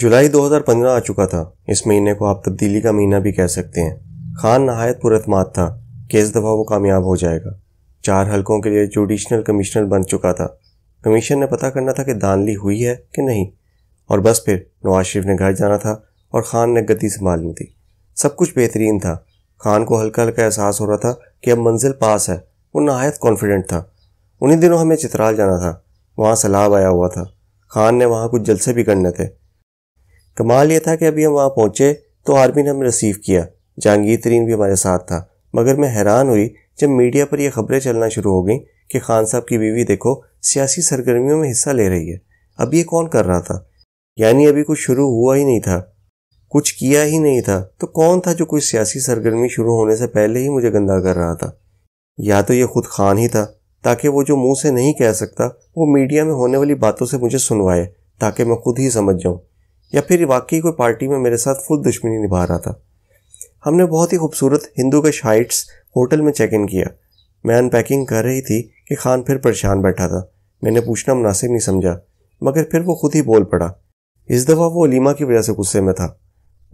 जुलाई 2015 आ चुका था इस महीने को आप तब्दीली का महीना भी कह सकते हैं खान नहायत पुरतमाद था कि इस दफ़ा वो कामयाब हो जाएगा चार हलकों के लिए जुडिशनल कमिश्नर बन चुका था कमीशन ने पता करना था कि दानली हुई है कि नहीं और बस फिर नवाज शरीफ ने घर जाना था और खान ने गति संभालनी थी सब कुछ बेहतरीन था खान को हल्का हल्का एहसास हो रहा था कि अब मंजिल पास है वो नहायत कॉन्फिडेंट था उन्हीं दिनों हमें चित्राल जाना था वहाँ सलाब आया हुआ था खान ने वहाँ कुछ जलसे भी करने थे कमाल यह था कि अभी हम वहाँ पहुँचे तो आर्मी ने हमें रिसीव किया जहांगीर तरीन भी हमारे साथ था मगर मैं हैरान हुई जब मीडिया पर यह खबरें चलना शुरू हो गई कि खान साहब की बीवी देखो सियासी सरगर्मियों में हिस्सा ले रही है अब ये कौन कर रहा था यानी अभी कुछ शुरू हुआ ही नहीं था कुछ किया ही नहीं था तो कौन था जो कोई सियासी सरगर्मी शुरू होने से पहले ही मुझे गंदा कर रहा था या तो ये खुद खान ही था ताकि वो जो मुंह से नहीं कह सकता वो मीडिया में होने वाली बातों से मुझे सुनवाए ताकि मैं खुद ही समझ जाऊँ या फिर वाकई कोई पार्टी में मेरे साथ फुल दुश्मनी निभा रहा था हमने बहुत ही खूबसूरत हिंदू के हाइट्स होटल में चेक इन किया मैं अनपैकिंग कर रही थी कि खान फिर परेशान बैठा था मैंने पूछना मुनासिब नहीं समझा मगर फिर वो खुद ही बोल पड़ा इस दफ़ा वो लीमा की वजह से गुस्से में था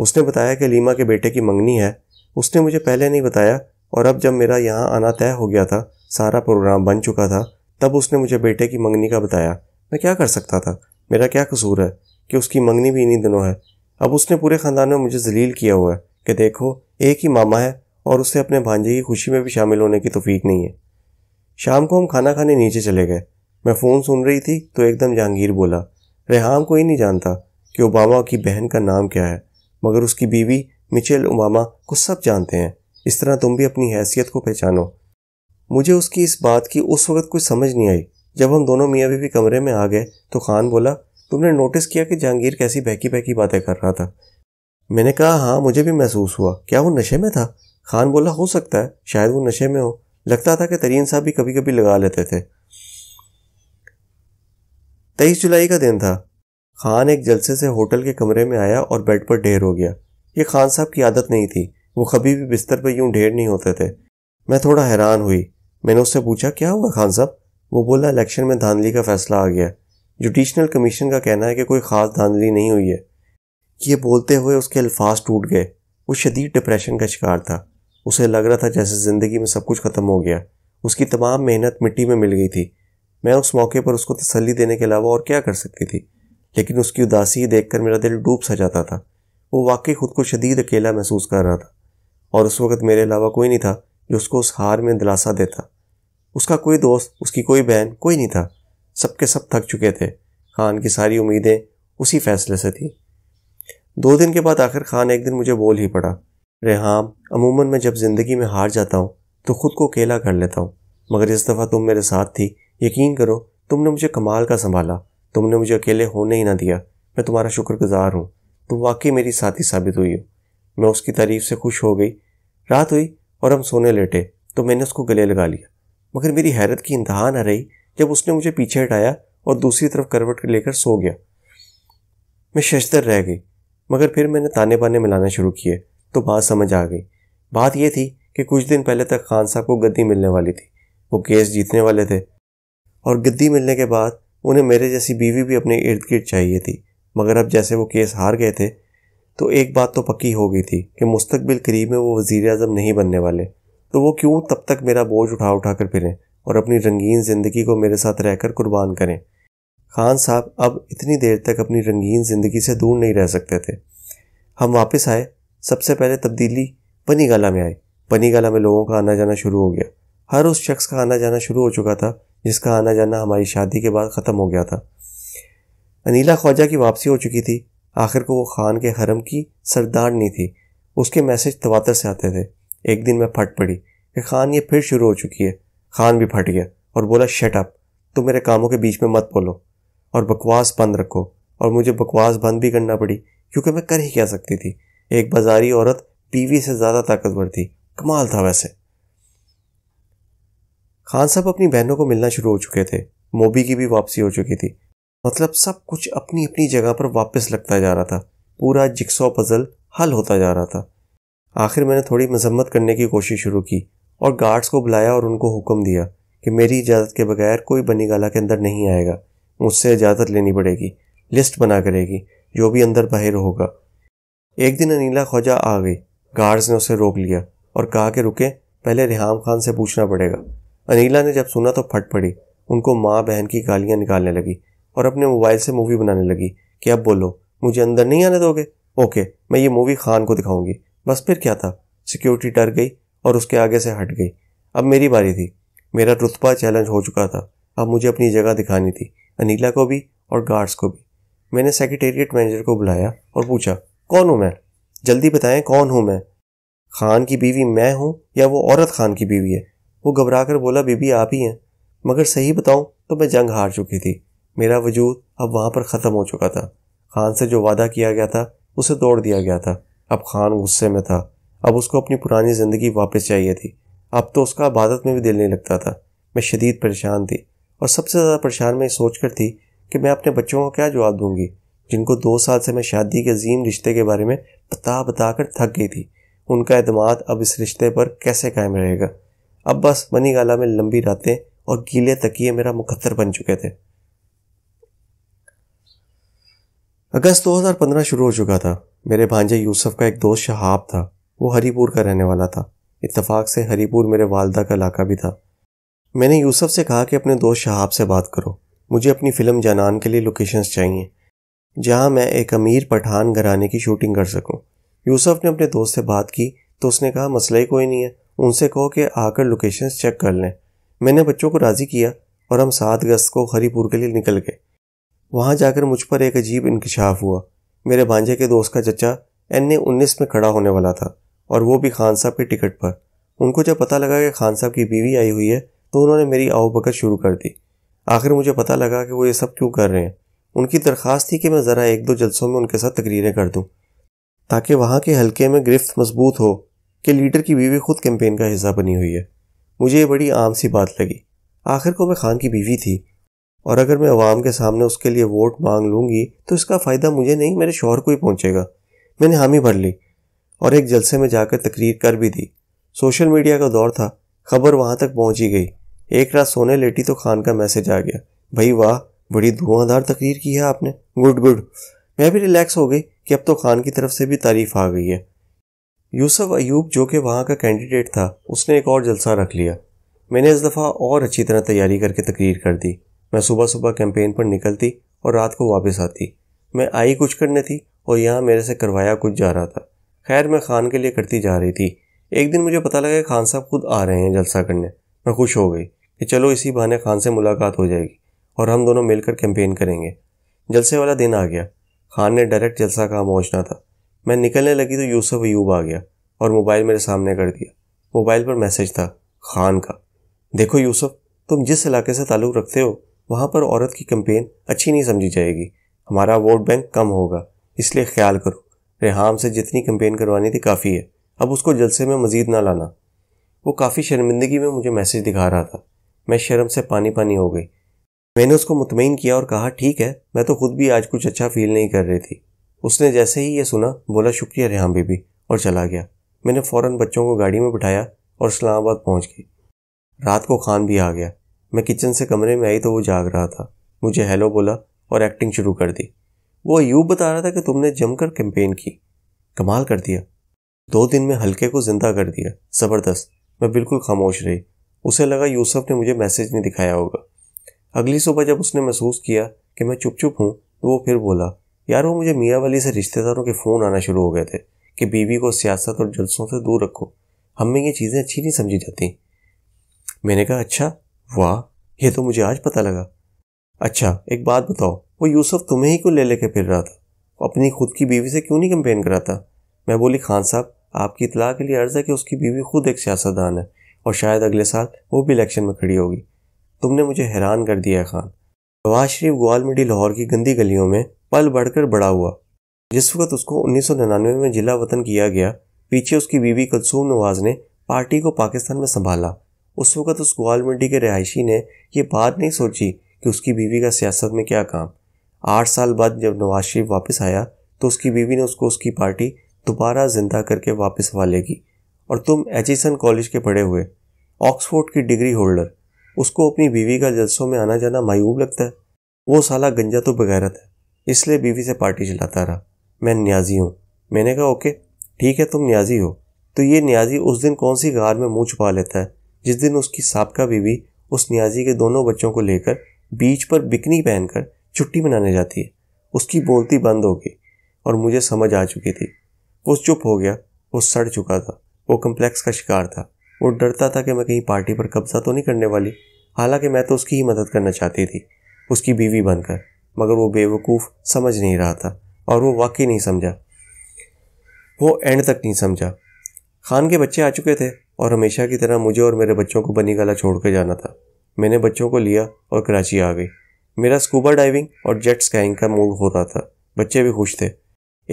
उसने बताया कि लीमा के बेटे की मंगनी है उसने मुझे पहले नहीं बताया और अब जब मेरा यहाँ आना तय हो गया था सारा प्रोग्राम बन चुका था तब उसने मुझे बेटे की मंगनी का बताया मैं क्या कर सकता था मेरा क्या कसूर है कि उसकी मंगनी भी इन्हीं दिनों है अब उसने पूरे ख़ानदान में मुझे जलील किया हुआ है कि देखो एक ही मामा है और उसे अपने भांजे की खुशी में भी शामिल होने की तोफीक नहीं है शाम को हम खाना खाने नीचे चले गए मैं फ़ोन सुन रही थी तो एकदम जहांगीर बोला रेहाम को ही नहीं जानता कि ओबामा की बहन का नाम क्या है मगर उसकी बीवी मिचेल ओबामा को सब जानते हैं इस तरह तुम भी अपनी हैसियत को पहचानो मुझे उसकी इस बात की उस वक्त कुछ समझ नहीं आई जब हम दोनों मियाँ बीवी कमरे में आ गए तो खान बोला तुमने नोटिस किया कि जहांगीर कैसी बहकी बहकी बातें कर रहा था मैंने कहा हाँ मुझे भी महसूस हुआ क्या वो नशे में था खान बोला हो सकता है शायद वो नशे में हो लगता था कि तरीन साहब भी कभी कभी लगा लेते थे तेईस जुलाई का दिन था खान एक जलसे से होटल के कमरे में आया और बेड पर ढेर हो गया ये खान साहब की आदत नहीं थी वो कभी भी बिस्तर पर यूं ढेर नहीं होते थे मैं थोड़ा हैरान हुई मैंने उससे पूछा क्या हुआ खान साहब वो बोला इलेक्शन में धांधली का फैसला आ गया जुडिशनल कमीशन का कहना है कि कोई ख़ास धांधली नहीं हुई है ये बोलते हुए उसके अल्फाज टूट गए वो शदीद डिप्रेशन का शिकार था उसे लग रहा था जैसे ज़िंदगी में सब कुछ ख़त्म हो गया उसकी तमाम मेहनत मिट्टी में मिल गई थी मैं उस मौके पर उसको तसली देने के अलावा और क्या कर सकती थी लेकिन उसकी उदासी देखकर मेरा दिल डूब सा जाता था वो वाकई खुद को शदीद अकेला महसूस कर रहा था और उस वक़्त मेरे अलावा कोई नहीं था जो उसको उस हार में दिलासा देता उसका कोई दोस्त उसकी कोई बहन कोई नहीं था सबके सब थक चुके थे खान की सारी उम्मीदें उसी फैसले से थी दो दिन के बाद आखिर खान एक दिन मुझे बोल ही पड़ा रेहाम अमूमन मैं जब ज़िंदगी में हार जाता हूँ तो ख़ुद को अकेला कर लेता हूँ मगर इस दफ़ा तुम मेरे साथ थी यकीन करो तुमने मुझे कमाल का संभाला तुमने मुझे अकेले होने ही ना दिया मैं तुम्हारा शुक्रगुजार हूँ तुम वाकई मेरी साथी साबित हुई हो मैं उसकी तारीफ से खुश हो गई रात हुई और हम सोने लेटे तो मैंने उसको गले लगा लिया मगर मेरी हैरत की इंतहा न रही जब उसने मुझे पीछे हटाया और दूसरी तरफ करवट लेकर सो गया मैं शशतर रह गई मगर फिर मैंने ताने बाने मिलाना शुरू किए तो बात समझ आ गई बात यह थी कि कुछ दिन पहले तक खान साहब को गद्दी मिलने वाली थी वो केस जीतने वाले थे और गद्दी मिलने के बाद उन्हें मेरे जैसी बीवी भी अपने इर्द गिर्द चाहिए थी मगर अब जैसे वो केस हार गए थे तो एक बात तो पक्की हो गई थी कि मुस्तबिल करीब में वो वज़ी अजम नहीं बनने वाले तो वो क्यों तब तक मेरा बोझ उठा उठा कर फिरें और अपनी रंगीन ज़िंदगी को मेरे साथ रहकर कुर्बान करें खान साहब अब इतनी देर तक अपनी रंगीन ज़िंदगी से दूर नहीं रह सकते थे हम वापस आए सबसे पहले तब्दीली पनीगाला में आई पनीगाला में लोगों का आना जाना शुरू हो गया हर उस शख्स का आना जाना शुरू हो चुका था जिसका आना जाना हमारी शादी के बाद ख़त्म हो गया था अनिला ख्वाजा की वापसी हो चुकी थी आखिर को वो खान के हरम की सरदार नहीं थी उसके मैसेज तवातर से आते थे एक दिन मैं फट पड़ी कि खान ये फिर शुरू हो चुकी है खान भी फट गया और बोला शट अप तुम मेरे कामों के बीच में मत बोलो और बकवास बंद रखो और मुझे बकवास बंद भी करना पड़ी क्योंकि मैं कर ही क्या सकती थी एक बाजारी औरत बीवी से ज़्यादा ताकतवर थी कमाल था वैसे खान साहब अपनी बहनों को मिलना शुरू हो चुके थे मोबी की भी वापसी हो चुकी थी मतलब सब कुछ अपनी अपनी जगह पर वापस लगता जा रहा था पूरा जिक्सो पजल हल होता जा रहा था आखिर मैंने थोड़ी मजम्मत करने की कोशिश शुरू की और गार्ड्स को बुलाया और उनको हुक्म दिया कि मेरी इजाज़त के बगैर कोई बनी गाला के अंदर नहीं आएगा मुझसे इजाज़त लेनी पड़ेगी लिस्ट बना करेगी जो भी अंदर बाहर होगा एक दिन अनिला खोजा आ गई गार्ड्स ने उसे रोक लिया और कहा कि रुके पहले रिहाम खान से पूछना पड़ेगा अनिला ने जब सुना तो फट पड़ी उनको माँ बहन की गालियाँ निकालने लगी और अपने मोबाइल से मूवी बनाने लगी कि अब बोलो मुझे अंदर नहीं आने दोगे ओके मैं ये मूवी खान को दिखाऊंगी बस फिर क्या था सिक्योरिटी डर गई और उसके आगे से हट गई अब मेरी बारी थी मेरा रुतबा चैलेंज हो चुका था अब मुझे अपनी जगह दिखानी थी अनिला को भी और गार्ड्स को भी मैंने सेक्रेटेरिएट मैनेजर को बुलाया और पूछा कौन हूँ मैं जल्दी बताएं कौन हूँ मैं खान की बीवी मैं हूँ या वो औरत खान की बीवी है वो घबरा कर बोला बीबी आप ही हैं मगर सही बताऊँ तो मैं जंग हार चुकी थी मेरा वजूद अब वहाँ पर ख़त्म हो चुका था खान से जो वादा किया गया था उसे तोड़ दिया गया था अब खान गुस्से में था अब उसको अपनी पुरानी ज़िंदगी वापस चाहिए थी अब तो उसका इबादत में भी दिल नहीं लगता था मैं शदीद परेशान थी और सबसे ज़्यादा परेशान मैं सोच कर थी कि मैं अपने बच्चों को क्या जवाब दूंगी जिनको दो साल से मैं शादी के अजीम रिश्ते के बारे में बता बता कर थक गई थी उनका अतमाद अब इस रिश्ते पर कैसे कायम रहेगा अब बस मनी गाला में लंबी रातें और गीले तकिए मेरा मुखत्तर बन चुके थे अगस्त 2015 शुरू हो चुका था मेरे भांजे यूसुफ का एक दोस्त शहाब था वो हरीपुर का रहने वाला था इतफाक से हरीपुर मेरे वालदा का इलाका भी था मैंने यूसुफ से कहा कि अपने दोस्त शहाब से बात करो मुझे अपनी फ़िल्म जानान के लिए लोकेशंस चाहिए जहां मैं एक अमीर पठान घराने की शूटिंग कर सकूं। यूसुफ ने अपने दोस्त से बात की तो उसने कहा मसला ही कोई नहीं है उनसे कहो कि आकर लोकेशंस चेक कर लें मैंने बच्चों को राज़ी किया और हम सात अगस्त को हरीपुर के लिए निकल गए वहां जाकर मुझ पर एक अजीब इंकशाफ हुआ मेरे भांजे के दोस्त का चचा एन ए उन्नीस में खड़ा होने वाला था और वो भी खान साहब के टिकट पर उनको जब पता लगा कि खान साहब की बीवी आई हुई है तो उन्होंने मेरी आवभगत शुरू कर दी आखिर मुझे पता लगा कि वो ये सब क्यों कर रहे हैं उनकी दरख्वास्त थी कि मैं ज़रा एक दो जलसों में उनके साथ तकरीरें कर दूँ ताकि वहाँ के हलके में गिरफ्त मजबूत हो कि लीडर की बीवी खुद कैंपेन का हिस्सा बनी हुई है मुझे ये बड़ी आम सी बात लगी आखिर को मैं खान की बीवी थी और अगर मैं अवाम के सामने उसके लिए वोट मांग लूंगी तो इसका फ़ायदा मुझे नहीं मेरे शोहर को ही पहुँचेगा मैंने हामी भर ली और एक जलसे में जाकर तकरीर कर भी दी सोशल मीडिया का दौर था खबर वहाँ तक पहुँची गई एक रात सोने लेटी तो खान का मैसेज आ गया भाई वाह बड़ी धुआंधार तकरीर की है आपने गुड गुड मैं भी रिलैक्स हो गई कि अब तो खान की तरफ से भी तारीफ आ गई है यूसुफ अयूब जो कि वहाँ का कैंडिडेट था उसने एक और जलसा रख लिया मैंने इस दफ़ा और अच्छी तरह तैयारी करके तकरीर कर दी मैं सुबह सुबह कैंपेन पर निकलती और रात को वापस आती मैं आई कुछ करने थी और यहाँ मेरे से करवाया कुछ जा रहा था खैर मैं खान के लिए करती जा रही थी एक दिन मुझे पता लगा कि खान साहब खुद आ रहे हैं जलसा करने मैं खुश हो गई कि चलो इसी बहाने खान से मुलाकात हो जाएगी और हम दोनों मिलकर कैंपेन करेंगे जलसे वाला दिन आ गया खान ने डायरेक्ट जलसा कहाँ पहुँचना था मैं निकलने लगी तो यूसुफ यूब आ गया और मोबाइल मेरे सामने कर दिया मोबाइल पर मैसेज था खान का देखो यूसुफ तुम जिस इलाके से ताल्लुक़ रखते हो वहाँ पर औरत की कैंपेन अच्छी नहीं समझी जाएगी हमारा वोट बैंक कम होगा इसलिए ख्याल करो रेहाम से जितनी कंप्लेन करवानी थी काफ़ी है अब उसको जलसे में मज़ीद ना लाना वो काफ़ी शर्मिंदगी में मुझे मैसेज दिखा रहा था मैं शर्म से पानी पानी हो गई मैंने उसको मुतमिन किया और कहा ठीक है मैं तो खुद भी आज कुछ अच्छा फील नहीं कर रही थी उसने जैसे ही यह सुना बोला शुक्रिया रेहाम बीबी और चला गया मैंने फ़ौर बच्चों को गाड़ी में बिठाया और इस्लामाबाद पहुँच गई रात को खान भी आ गया मैं किचन से कमरे में आई तो वो जाग रहा था मुझे हेलो बोला और एक्टिंग शुरू कर दी वो यूब बता रहा था कि तुमने जमकर कैंपेन की कमाल कर दिया दो दिन में हल्के को जिंदा कर दिया ज़बरदस्त मैं बिल्कुल खामोश रही उसे लगा यूसुफ ने मुझे मैसेज नहीं दिखाया होगा अगली सुबह जब उसने महसूस किया कि मैं चुप चुप हूँ तो वो फिर बोला यार वो मुझे मियाँ वाली से रिश्तेदारों के फ़ोन आना शुरू हो गए थे कि बीवी को सियासत और जलसों से दूर रखो हमें ये चीज़ें अच्छी नहीं समझी जाती मैंने कहा अच्छा वाह ये तो मुझे आज पता लगा अच्छा एक बात बताओ वो यूसुफ तुम्हें ही क्यों ले लेके फिर रहा था अपनी खुद की बीवी से क्यों नहीं कंपेन कराता मैं बोली खान साहब आपकी इतला के लिए अर्ज़ है कि उसकी बीवी खुद एक सियासतदान है और शायद अगले साल वो भी इलेक्शन में खड़ी होगी तुमने मुझे हैरान कर दिया है खान नवाज शरीफ ग्वाल मंडी लाहौर की गंदी गलियों में पल बढ़कर बड़ा हुआ जिस वक्त उसको उन्नीस में जिला वतन किया गया पीछे उसकी बीवी कलसूम नवाज ने पार्टी को पाकिस्तान में संभाला उस वक्त उस ग्वाल मंडी के रिहायशी ने यह बात नहीं सोची कि उसकी बीवी का सियासत में क्या काम आठ साल बाद जब नवाज शरीफ वापस आया तो उसकी बीवी ने उसको उसकी पार्टी दोबारा जिंदा करके वापस लेगी और तुम एचिसन कॉलेज के पढ़े हुए ऑक्सफोर्ड की डिग्री होल्डर उसको अपनी बीवी का जलसों में आना जाना मायूब लगता है वो साला गंजा तो बगैरत है इसलिए बीवी से पार्टी चलाता रहा मैं न्याजी हूँ मैंने कहा ओके ठीक है तुम न्याजी हो तो ये न्याजी उस दिन कौन सी गार में मुँह छुपा लेता है जिस दिन उसकी सबका बीवी उस न्याजी के दोनों बच्चों को लेकर बीच पर बिकनी पहनकर छुट्टी मनाने जाती है उसकी बोलती बंद हो गई और मुझे समझ आ चुकी थी वो चुप हो गया वो सड़ चुका था वो कम्प्लेक्स का शिकार था वो डरता था कि मैं कहीं पार्टी पर कब्जा तो नहीं करने वाली हालांकि मैं तो उसकी ही मदद करना चाहती थी उसकी बीवी बनकर मगर वो बेवकूफ़ समझ नहीं रहा था और वो वाकई नहीं समझा वो एंड तक नहीं समझा खान के बच्चे आ चुके थे और हमेशा की तरह मुझे और मेरे बच्चों को बनी गला छोड़ कर जाना था मैंने बच्चों को लिया और कराची आ गई मेरा स्कूबा डाइविंग और जेट स्काइंग का मूड हो रहा था बच्चे भी खुश थे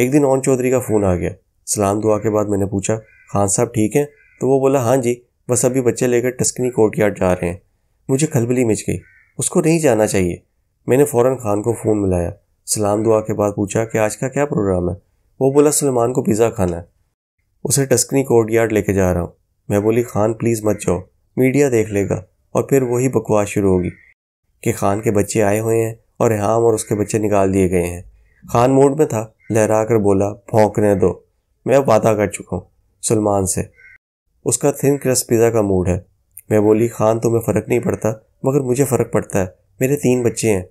एक दिन ओन चौधरी का फ़ोन आ गया सलाम दुआ के बाद मैंने पूछा खान साहब ठीक हैं तो वो बोला हाँ जी बस अभी बच्चे लेकर टस्कनी यार्ड जा रहे हैं मुझे खलबली मिच गई उसको नहीं जाना चाहिए मैंने फ़ौर खान को फ़ोन मिलाया सलाम दुआ के बाद पूछा कि आज का क्या प्रोग्राम है वो बोला सलमान को पिज़्ज़ा खाना है उसे टस्कनी कोर्ट यार्ड लेके जा रहा हूँ मैं बोली खान प्लीज़ मत जाओ मीडिया देख लेगा और फिर वही बकवास शुरू होगी कि खान के बच्चे आए हुए हैं और रेहाम और उसके बच्चे निकाल दिए गए हैं खान मूड में था लहरा कर बोला भोंकने दो मैं अब वादा कर चुका हूँ सलमान से उसका थिन क्रस पिज़्ज़ा का मूड है मैं बोली खान तुम्हें फ़र्क नहीं पड़ता मगर मुझे फ़र्क पड़ता है मेरे तीन बच्चे हैं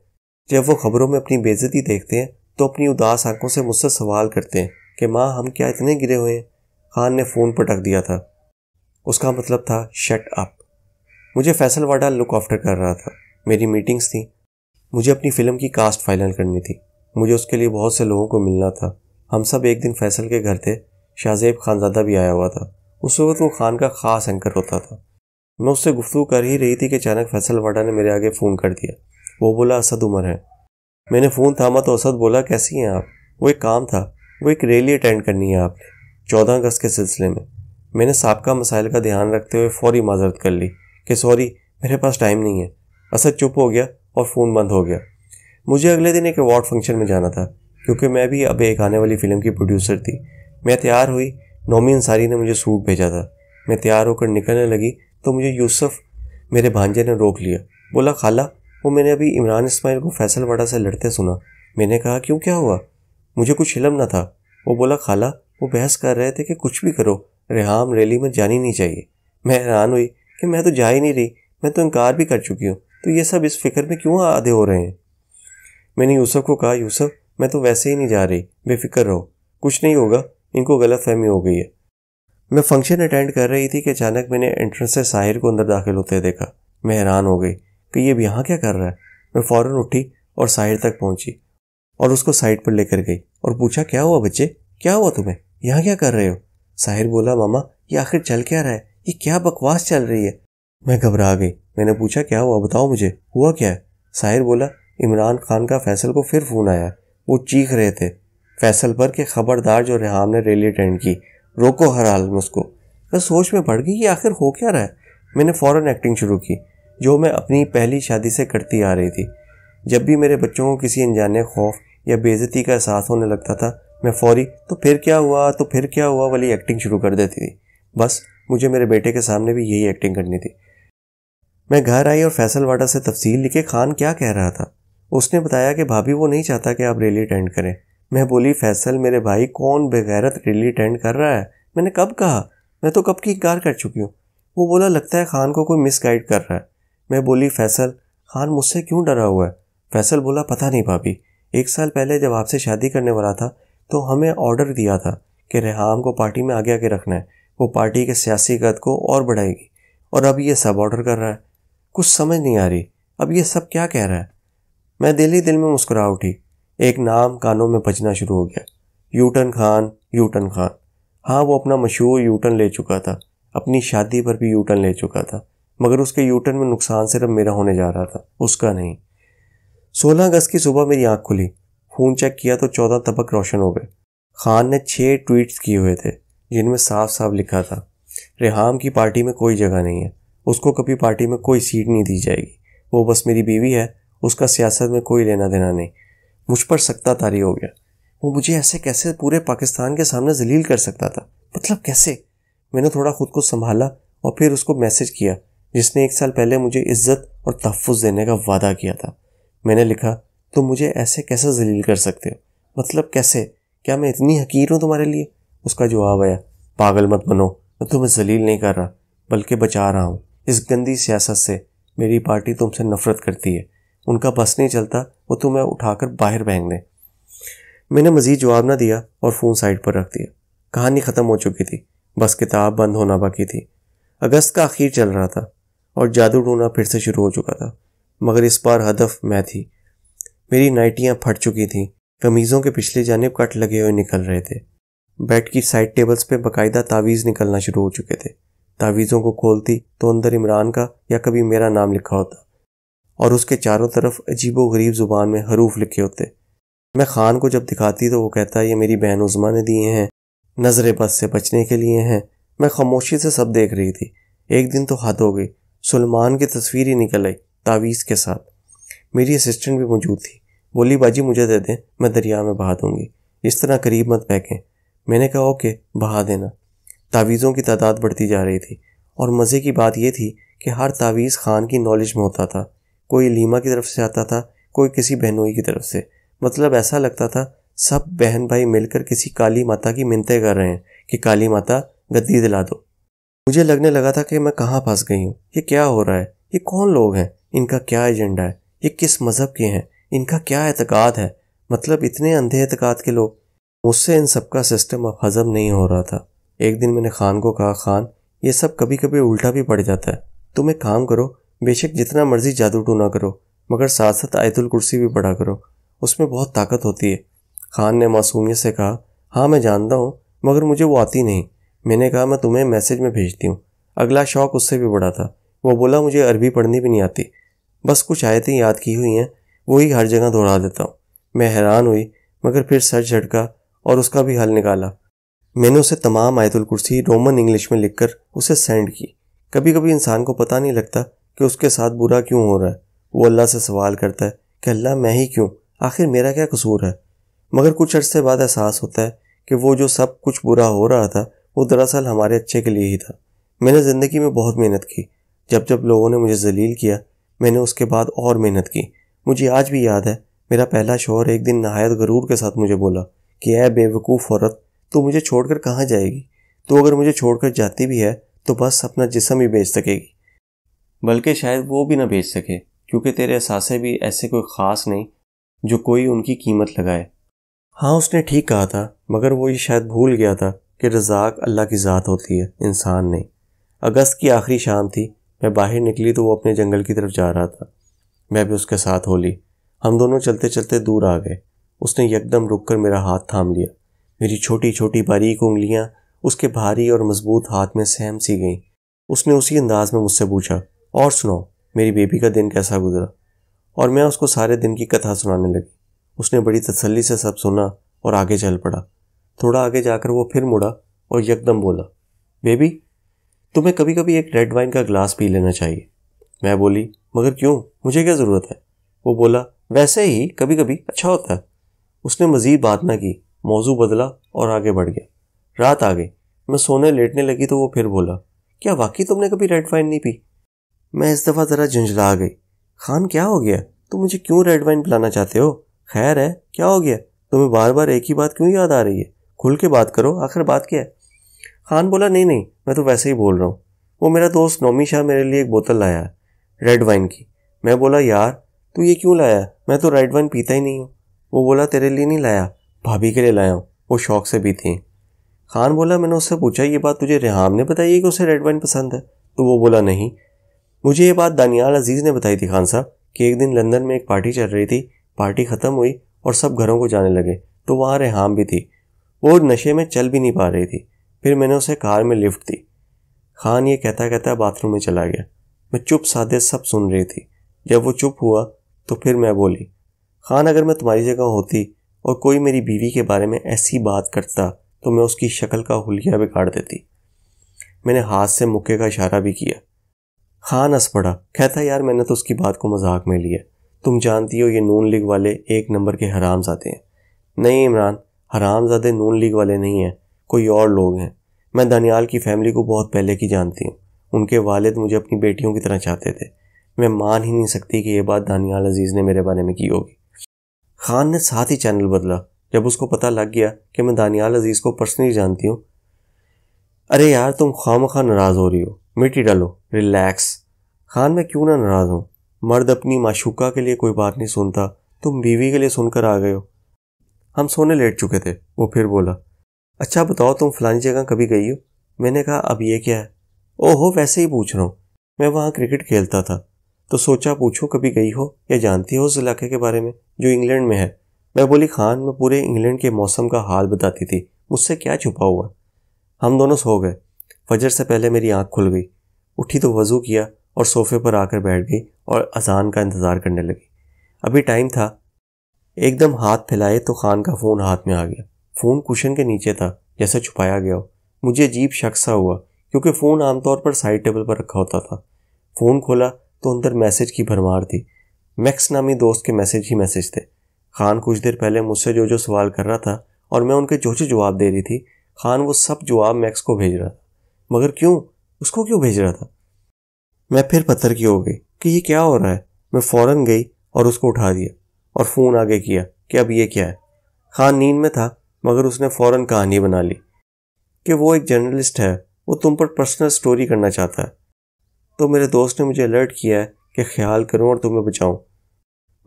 जब वो खबरों में अपनी बेजती देखते हैं तो अपनी उदास आंखों से मुझसे सवाल करते हैं कि माँ हम क्या इतने गिरे हुए हैं खान ने फ़ोन पटक दिया था उसका मतलब था शट अप मुझे फैसल वाडा लुक आफ्टर कर रहा था मेरी मीटिंग्स थी मुझे अपनी फ़िल्म की कास्ट फाइनल करनी थी मुझे उसके लिए बहुत से लोगों को मिलना था हम सब एक दिन फैसल के घर थे शाहजेब खानजादा भी आया हुआ था उस वक्त वो खान का ख़ास एंकर होता था मैं उससे गुफ्तु कर ही रही थी कि अचानक फैसल वाडा ने मेरे आगे फ़ोन कर दिया वो बोला असद उमर है मैंने फ़ोन थामा तो असद बोला कैसी हैं आप वो एक काम था वो एक रैली अटेंड करनी है आपने चौदह अगस्त के सिलसिले में मैंने सबका मसाइल का ध्यान रखते हुए फौरी माजरत कर ली कि सॉरी मेरे पास टाइम नहीं है असद चुप हो गया और फ़ोन बंद हो गया मुझे अगले दिन एक अवार्ड फंक्शन में जाना था क्योंकि मैं भी अब एक आने वाली फ़िल्म की प्रोड्यूसर थी मैं तैयार हुई नौमी अंसारी ने मुझे सूट भेजा था मैं तैयार होकर निकलने लगी तो मुझे यूसुफ मेरे भांजे ने रोक लिया बोला खाला वो मैंने अभी इमरान इसमाइल को फैसल वाड़ा से लड़ते सुना मैंने कहा क्यों क्या हुआ मुझे कुछ इलम ना था वो बोला खाला वो बहस कर रहे थे कि कुछ भी करो रेहाम रैली में जानी नहीं चाहिए मैं हैरान हुई कि मैं तो जा ही नहीं रही मैं तो इनकार भी कर चुकी हूँ तो ये सब इस फिक्र में क्यों आधे हो रहे हैं मैंने यूसुफ को कहा यूसुफ मैं तो वैसे ही नहीं जा रही बेफिक्र रहो कुछ नहीं होगा इनको गलत फहमी हो गई है मैं फंक्शन अटेंड कर रही थी कि अचानक मैंने एंट्रेंस से साहिर को अंदर दाखिल होते देखा मैं हैरान हो गई कि ये यहाँ क्या कर रहा है मैं फ़ौरन उठी और साहिर तक पहुंची और उसको साइड पर लेकर गई और पूछा क्या हुआ बच्चे क्या हुआ तुम्हें यहाँ क्या कर रहे हो साहिर बोला मामा ये आखिर चल क्या रहा है ये क्या बकवास चल रही है मैं घबरा गई मैंने पूछा क्या हुआ बताओ मुझे हुआ क्या है साहिर बोला इमरान खान का फैसल को फिर फ़ोन आया वो चीख रहे थे फैसल पर के खबरदार जो रेहाम ने रैली अटेंड की रोको हर हाल में उसको मैं सोच में पड़ गई कि आखिर हो क्या रहा है मैंने फ़ौरन एक्टिंग शुरू की जो मैं अपनी पहली शादी से करती आ रही थी जब भी मेरे बच्चों को किसी अनजाने खौफ या बेज़ती का एहसास होने लगता था मैं फौरी तो फिर क्या हुआ तो फिर क्या हुआ वाली एक्टिंग शुरू कर देती थी बस मुझे मेरे बेटे के सामने भी यही एक्टिंग करनी थी मैं घर आई और फैसल वाडा से तफसील लिखे खान क्या कह रहा था उसने बताया कि भाभी वो नहीं चाहता कि आप रैली अटेंड करें मैं बोली फैसल मेरे भाई कौन बेगैरत रैली अटेंड कर रहा है मैंने कब कहा मैं तो कब की इनकार कर चुकी हूँ वो बोला लगता है खान को कोई मिसगाइड कर रहा है मैं बोली फैसल खान मुझसे क्यों डरा हुआ है फैसल बोला पता नहीं भाभी एक साल पहले जब आपसे शादी करने वाला था तो हमें ऑर्डर दिया था कि रेहाम को पार्टी में आगे आगे रखना है वो पार्टी के सियासी कद को और बढ़ाएगी और अब ये सब ऑर्डर कर रहा है कुछ समझ नहीं आ रही अब ये सब क्या कह रहा है मैं दिल ही दिल में मुस्कुरा उठी एक नाम कानों में बचना शुरू हो गया यूटन खान यूटन खान हाँ वो अपना मशहूर यूटन ले चुका था अपनी शादी पर भी यूटन ले चुका था मगर उसके यूटन में नुकसान सिर्फ मेरा होने जा रहा था उसका नहीं सोलह अगस्त की सुबह मेरी आंख खुली फ़ोन चेक किया तो चौदह तबक रोशन हो गए खान ने छः ट्वीट किए हुए थे जिनमें साफ साफ लिखा था रेहाम की पार्टी में कोई जगह नहीं है उसको कभी पार्टी में कोई सीट नहीं दी जाएगी वो बस मेरी बीवी है उसका सियासत में कोई लेना देना नहीं मुझ पर सख्ता तारी हो गया वो मुझे ऐसे कैसे पूरे पाकिस्तान के सामने जलील कर सकता था मतलब कैसे मैंने थोड़ा खुद को संभाला और फिर उसको मैसेज किया जिसने एक साल पहले मुझे इज्जत और तहफ़ देने का वादा किया था मैंने लिखा तुम तो मुझे ऐसे कैसे जलील कर सकते हो मतलब कैसे क्या मैं इतनी हकीर हूँ तुम्हारे लिए उसका जवाब आया पागल मत बनो मैं तुम्हें जलील नहीं कर रहा बल्कि बचा रहा हूँ इस गंदी सियासत से मेरी पार्टी तुमसे नफरत करती है उनका बस नहीं चलता वो तुम्हें उठाकर बाहर बहंग दें मैंने मज़ीद जवाब ना दिया और फ़ोन साइड पर रख दिया कहानी ख़त्म हो चुकी थी बस किताब बंद होना बाकी थी अगस्त का आखिर चल रहा था और जादू ढूंढना फिर से शुरू हो चुका था मगर इस बार हदफ मैं थी मेरी नाइटियाँ फट चुकी थीं कमीज़ों के पिछले जानेब कट लगे हुए निकल रहे थे बेड की साइड टेबल्स पे बकायदा तावीज़ निकलना शुरू हो चुके थे तावीज़ों को खोलती तो अंदर इमरान का या कभी मेरा नाम लिखा होता और उसके चारों तरफ अजीबो गरीब ज़ुबान में हरूफ लिखे होते मैं खान को जब दिखाती तो वो कहता ये मेरी बहन उज़मा ने दिए हैं नज़र बस से बचने के लिए हैं मैं खामोशी से सब देख रही थी एक दिन तो हद हो गई सलमान की तस्वीर ही निकल आई तावीज़ के साथ मेरी असिस्टेंट भी मौजूद थी बोली बाजी मुझे दे दें मैं दरिया में बहा दूंगी इस तरह करीब मत फेंकें मैंने कहा ओके बहा देना तावीज़ों की तादाद बढ़ती जा रही थी और मज़े की बात यह थी कि हर तावीज़ खान की नॉलेज में होता था कोई लीमा की तरफ से आता था कोई किसी बहनोई की तरफ से मतलब ऐसा लगता था सब बहन भाई मिलकर किसी काली माता की मिनतें कर रहे हैं कि काली माता गद्दी दिला दो मुझे लगने लगा था कि मैं कहाँ फंस गई हूँ ये क्या हो रहा है ये कौन लोग हैं इनका क्या एजेंडा है ये किस मज़हब के हैं इनका क्या एतकाद है मतलब इतने अंधे एतकाद के लोग मुझसे इन सब का सिस्टम अब हजम नहीं हो रहा था एक दिन मैंने खान को कहा खान ये सब कभी कभी उल्टा भी पड़ जाता है तुम एक काम करो बेशक जितना मर्जी जादू टूना करो मगर साथ साथ आयतुल कुर्सी भी पढ़ा करो उसमें बहुत ताकत होती है खान ने मासूमियत से कहा हाँ मैं जानता हूँ मगर मुझे वो आती नहीं मैंने कहा मैं तुम्हें मैसेज में भेजती हूँ अगला शौक उससे भी बड़ा था वो बोला मुझे अरबी पढ़नी भी नहीं आती बस कुछ आयतें याद की हुई हैं वही हर जगह दोहरा देता हूँ मैं हैरान हुई मगर फिर सर झटका और उसका भी हल निकाला मैंने उसे तमाम आयतुल कुर्सी रोमन इंग्लिश में लिखकर उसे सेंड की कभी कभी इंसान को पता नहीं लगता कि उसके साथ बुरा क्यों हो रहा है वो अल्लाह से सवाल करता है कि अल्लाह मैं ही क्यों आखिर मेरा क्या कसूर है मगर कुछ अरसे बाद एहसास होता है कि वो जो सब कुछ बुरा हो रहा था वो दरअसल हमारे अच्छे के लिए ही था मैंने ज़िंदगी में बहुत मेहनत की जब जब लोगों ने मुझे जलील किया मैंने उसके बाद और मेहनत की मुझे आज भी याद है मेरा पहला शोहर एक दिन नहायत गरूर के साथ मुझे बोला कि ए बेवकूफ़ औरत तो मुझे छोड़कर कहाँ जाएगी तो अगर मुझे छोड़कर जाती भी है तो बस अपना जिसम ही बेच सकेगी बल्कि शायद वो भी ना बेच सके क्योंकि तेरे असासे भी ऐसे कोई ख़ास नहीं जो कोई उनकी कीमत लगाए हाँ उसने ठीक कहा था मगर वो ये शायद भूल गया था कि रजाक अल्लाह की ज़ात होती है इंसान नहीं अगस्त की आखिरी शाम थी मैं बाहर निकली तो वो अपने जंगल की तरफ जा रहा था मैं भी उसके साथ होली हम दोनों चलते चलते दूर आ गए उसने यकदम रुक कर मेरा हाथ थाम लिया मेरी छोटी छोटी बारीक उंगलियां उसके भारी और मजबूत हाथ में सहम सी गईं उसने उसी अंदाज में मुझसे पूछा और सुनाओ मेरी बेबी का दिन कैसा गुजरा और मैं उसको सारे दिन की कथा सुनाने लगी उसने बड़ी तसल्ली से सब सुना और आगे चल पड़ा थोड़ा आगे जाकर वो फिर मुड़ा और यकदम बोला बेबी तुम्हें कभी कभी एक रेड वाइन का ग्लास पी लेना चाहिए मैं बोली मगर क्यों मुझे क्या ज़रूरत है वो बोला वैसे ही कभी कभी अच्छा होता है उसने मज़ीद बात ना की मौजू बदला और आगे बढ़ गया रात आ गई मैं सोने लेटने लगी तो वो फिर बोला क्या वाकई तुमने कभी रेड वाइन नहीं पी मैं इस दफ़ा ज़रा झुंझला गई खान क्या हो गया तुम मुझे क्यों रेड वाइन पिलाना चाहते हो खैर है क्या हो गया तुम्हें बार बार एक ही बात क्यों याद आ रही है खुल के बात करो आखिर बात क्या है खान बोला नहीं नहीं मैं तो वैसे ही बोल रहा हूँ वो मेरा दोस्त नौमी शाह मेरे लिए एक बोतल लाया है रेड वाइन की मैं बोला यार तू ये क्यों लाया मैं तो रेड वाइन पीता ही नहीं हूँ वो बोला तेरे लिए नहीं लाया भाभी के लिए लाया हूँ वो शौक से भी थी खान बोला मैंने उससे पूछा ये बात तुझे रेहाम ने बताई है कि उसे रेड वाइन पसंद है तो वो बोला नहीं मुझे ये बात दानियाल अजीज़ ने बताई थी खान साहब कि एक दिन लंदन में एक पार्टी चल रही थी पार्टी ख़त्म हुई और सब घरों को जाने लगे तो वहाँ रेहाम भी थी वो नशे में चल भी नहीं पा रही थी फिर मैंने उसे कार में लिफ्ट दी खान ये कहता कहता बाथरूम में चला गया मैं चुप साधे सब सुन रही थी जब वो चुप हुआ तो फिर मैं बोली खान अगर मैं तुम्हारी जगह होती और कोई मेरी बीवी के बारे में ऐसी बात करता तो मैं उसकी शक्ल का हुलिया बिगाड़ देती मैंने हाथ से मुक्के का इशारा भी किया खान हाँ, हंस पड़ा कहता यार मैंने तो उसकी बात को मजाक में लिया तुम जानती हो ये नून लीग वाले एक नंबर के हरामजादे हैं नहीं इमरान हरामजादे नून लीग वाले नहीं हैं कोई और लोग हैं मैं दानियाल की फैमिली को बहुत पहले की जानती हूँ उनके वालिद मुझे अपनी बेटियों की तरह चाहते थे मैं मान ही नहीं सकती कि ये बात दानियाल अजीज़ ने मेरे बारे में की होगी खान ने साथ ही चैनल बदला जब उसको पता लग गया कि मैं दानियाल अजीज़ को पर्सनली जानती हूँ अरे यार तुम खाम खा नाराज़ हो रही हो मिट्टी डालो रिलैक्स खान मैं क्यों ना नाराज़ हूँ मर्द अपनी माशूका के लिए कोई बात नहीं सुनता तुम बीवी के लिए सुनकर आ गए हो हम सोने लेट चुके थे वो फिर बोला अच्छा बताओ तुम फलानी जगह कभी गई हो मैंने कहा अब ये क्या है ओहो वैसे ही पूछ रहा हूँ मैं वहाँ क्रिकेट खेलता था तो सोचा पूछो कभी गई हो या जानती हो उस इलाके के बारे में जो इंग्लैंड में है मैं बोली खान मैं पूरे इंग्लैंड के मौसम का हाल बताती थी मुझसे क्या छुपा हुआ हम दोनों सो गए फजर से पहले मेरी आँख खुल गई उठी तो वज़ू किया और सोफे पर आकर बैठ गई और अजान का इंतज़ार करने लगी अभी टाइम था एकदम हाथ फैलाए तो खान का फ़ोन हाथ में आ गया फ़ोन कुशन के नीचे था जैसे छुपाया गया हो मुझे अजीब शक सा हुआ क्योंकि फ़ोन आमतौर पर साइड टेबल पर रखा होता था फ़ोन खोला तो अंदर मैसेज की भरमार थी मैक्स नामी दोस्त के मैसेज ही मैसेज थे खान कुछ देर पहले मुझसे जो जो सवाल कर रहा था और मैं उनके जो जो जवाब दे रही थी खान वो सब जवाब मैक्स को भेज रहा था मगर क्यों उसको क्यों भेज रहा था मैं फिर पत्थर की हो गई कि ये क्या हो रहा है मैं फ़ौरन गई और उसको उठा दिया और फ़ोन आगे किया कि अब ये क्या है खान नींद में था मगर उसने फ़ौरन कहानी बना ली कि वो एक जर्नलिस्ट है वो तुम पर पर्सनल स्टोरी करना चाहता है तो मेरे दोस्त ने मुझे अलर्ट किया कि ख्याल करूं और तुम्हें बचाऊं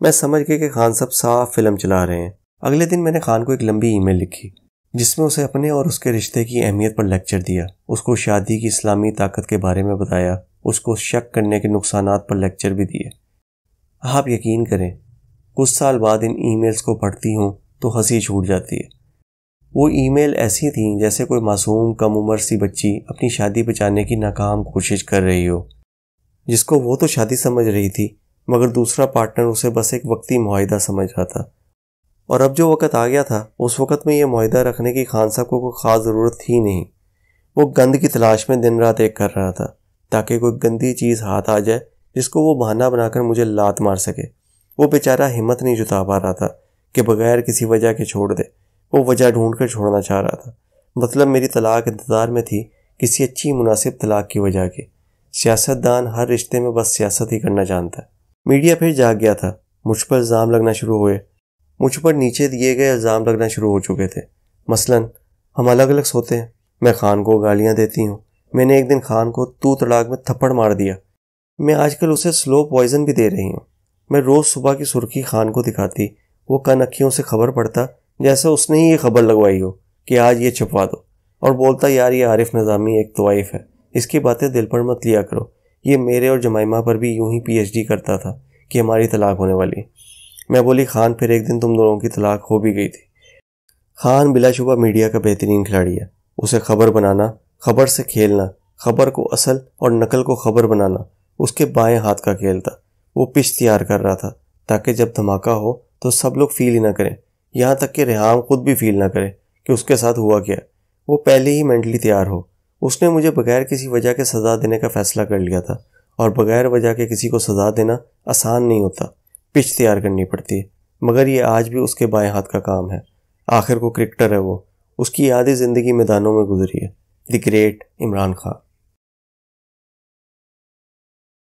मैं समझ गया कि खान साहब साफ फिल्म चला रहे हैं अगले दिन मैंने खान को एक लंबी ईमेल लिखी जिसमें उसे अपने और उसके रिश्ते की अहमियत पर लेक्चर दिया उसको शादी की इस्लामी ताकत के बारे में बताया उसको शक करने के नुकसान पर लेक्चर भी दिए आप यकीन करें कुछ साल बाद इन ईमेल्स को पढ़ती हूँ तो हंसी छूट जाती है वो ईमेल ऐसी थी जैसे कोई मासूम कम उम्र सी बच्ची अपनी शादी बचाने की नाकाम कोशिश कर रही हो जिसको वो तो शादी समझ रही थी मगर दूसरा पार्टनर उसे बस एक वक्ती माहिदा समझ रहा था और अब जो वक़्त आ गया था उस वक़्त में यह माहिदा रखने की खान साहब को कोई ख़ास ज़रूरत थी नहीं वो गंद की तलाश में दिन रात एक कर रहा था ताकि कोई गंदी चीज़ हाथ आ जाए जिसको वो बहाना बनाकर मुझे लात मार सके वो बेचारा हिम्मत नहीं जुटा पा रहा था कि बगैर किसी वजह के छोड़ दे वो वजह ढूंढ कर छोड़ना चाह रहा था मतलब मेरी तलाक इंतज़ार में थी किसी अच्छी मुनासिब तलाक की वजह की सियासतदान हर रिश्ते में बस सियासत ही करना जानता है मीडिया फिर जाग गया था मुझ पर इल्ज़ाम लगना शुरू हुए मुझ पर नीचे दिए गए इल्ज़ाम लगना शुरू हो चुके थे मसलन हम अलग अलग सोते हैं मैं खान को गालियाँ देती हूँ मैंने एक दिन खान को तू तड़ाक में थप्पड़ मार दिया मैं आजकल उसे स्लो पॉइजन भी दे रही हूँ मैं रोज़ सुबह की सुर्खी खान को दिखाती वो कन अखियों से खबर पड़ता जैसे उसने ही ये खबर लगवाई हो कि आज ये छुपवा दो और बोलता यार ये आरिफ नज़ामी एक तवाइफ है इसकी बातें दिल पर मत लिया करो ये मेरे और जमाइमा पर भी यूं ही पीएचडी करता था कि हमारी तलाक होने वाली मैं बोली खान फिर एक दिन तुम दोनों की तलाक हो भी गई थी खान बिलाशुबा मीडिया का बेहतरीन खिलाड़ी है उसे खबर बनाना खबर से खेलना खबर को असल और नकल को खबर बनाना उसके बाएं हाथ का खेल था वो पिच तैयार कर रहा था ताकि जब धमाका हो तो सब लोग फील ही ना करें यहाँ तक कि रेहाम खुद भी फील ना करे कि उसके साथ हुआ क्या वो पहले ही मेंटली तैयार हो उसने मुझे बगैर किसी वजह के सज़ा देने का फ़ैसला कर लिया था और बगैर वजह के किसी को सज़ा देना आसान नहीं होता पिच तैयार करनी पड़ती है मगर ये आज भी उसके बाएं हाथ का काम है आखिर को क्रिकेटर है वो उसकी आधी ज़िंदगी मैदानों में गुजरी है द ग्रेट इमरान खान